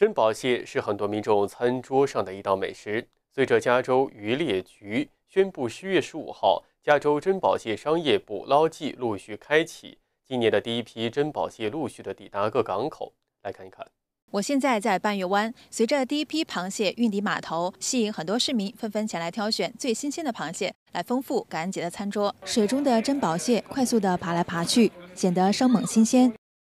珍宝蟹是很多民众餐桌上的一道美食。随着加州渔猎局宣布，十月十五号，加州珍宝蟹商业捕捞季陆续开启，今年的第一批珍宝蟹陆续的抵达各港口。来看一看，我现在在半月湾，随着第一批螃蟹运抵码头，吸引很多市民纷纷前来挑选最新鲜的螃蟹，来丰富感恩节的餐桌。水中的珍宝蟹快速的爬来爬去，显得生猛新鲜。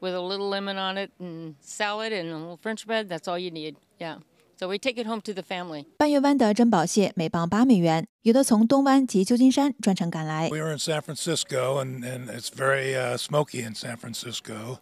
with a little lemon on it and salad and a little French bread. That's all you need. Yeah. So we take it home to the family. 半月湾的珍宝蟹每磅八美元，有的从东湾及旧金山专程赶来。We were in San Francisco, and and it's very uh, smoky in San Francisco,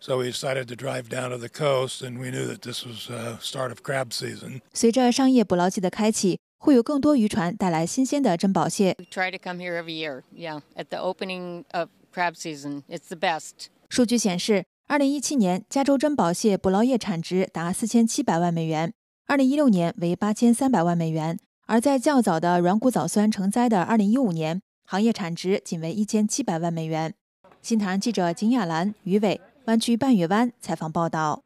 so we decided to drive down to the coast, and we knew that this was the uh, start of crab season. 随着商业捕捞季的开启，会有更多渔船带来新鲜的珍宝蟹。We try to come here every year, yeah, at the opening of crab season. It's the best. 数据显示，二零一七年加州珍宝蟹捕捞业产值达四千七百万美元，二零一六年为八千三百万美元，而在较早的软骨藻酸成灾的二零一五年，行业产值仅为一千七百万美元。新唐记者景亚兰、余伟，湾区半月湾采访报道。